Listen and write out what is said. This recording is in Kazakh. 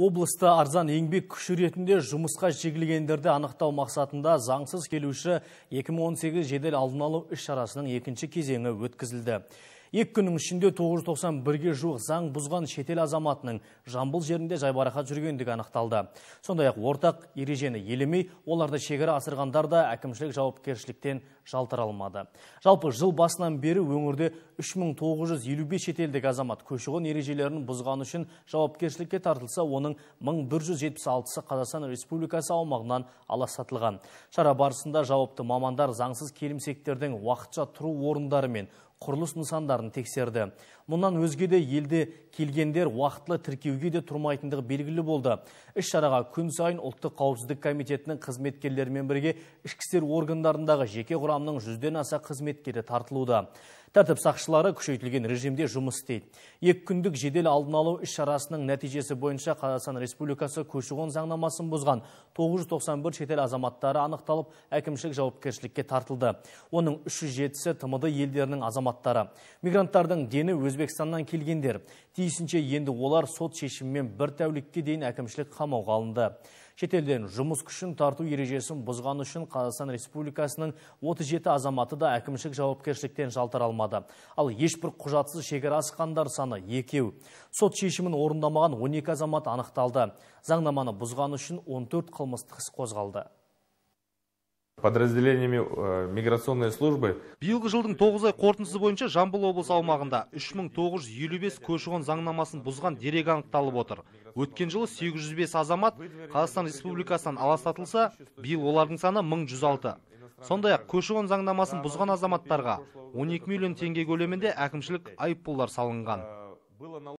облыста арзан еңбек күші ретінде жұмысқа жегілгендерді анықтау мақсатында заңсыз келуші 2018 жедел алдын алу іс шарасының екінші кезеңі өткізілді Екі күннің ішінде 991-ге жуық заң бұзған шетел азаматының Жамбыл жерінде жайбарақат жүргендігі анықталды. Сондай-ақ ортақ ережені елемей, оларды шегірі асырғандар да әкімшілік жауапкершіліктен жалтара алмады. Жалпы жыл басынан бері өңірде 3955 шетелдік азамат көшіғын ережелерін бұзған үшін жауап жауапкершілікке тартылса, оның 1176-сы Қазақстан Республикасы аумағынан Шара барысында жауапты мамандар заңсыз келімсектердің уақытша тұру орындары мен құрылыс нысандарын тексерді. Мұнан өзге де елде келгендер уақытлы тіркеуге де тұрмайтындығы белгілі болды. Іс шараға күн сайын ұлттық қауіпсіздік комитетінің қызметкерлерімен бірге ішкі істер органдарындағы жеке құрамның жүзден аса қызметкері тартылуда. Тәртіп сақшылары күшейтілген режимде жұмыс істейді. Екі күндік жедел алдын алу іс шарасының нәтижесі бойынша Қазақстан Республикасы көші-қон заңнамасын бұзған 991 шетел азаматтары анықталып, әкімшілік жауапкершілікке тартылды. Оның 307 жетісі тмд елдерінің азамат азаматтары. Мигранттардың дені Өзбекстаннан келгендер. Тиісінше енді олар сот шешімімен бір тәулікке дейін әкімшілік қамауға алынды. Шетелден жұмыс күшін тарту ережесін бұзған үшін Қазақстан Республикасының 37 азаматы да әкімшілік жауапкершіліктен алмады. Ал ешбір құжатсыз шекара асқандар саны екеу. Сот шешімін орындамаған 12 азамат анықталды. Заңнаманы бұзған үшін 14 қылмыстық қозғалды подразделениями э, миграционной службы биылғы жылдың тоғыз ай қорытындысы бойынша жамбыл облысы аумағында үш мың тоғыз жүз елу бес көші қон заңнамасын бұзған дерек анықталып отыр өткен жылы сегіз жүз бес азамат қазақстан республикасынан аластатылса биыл олардың саны мың жүз алты сондай ақ көші қон заңнамасын бұзған азаматтарға он екі миллион теңге көлемінде әкімшілік айыппұлдар салынған э,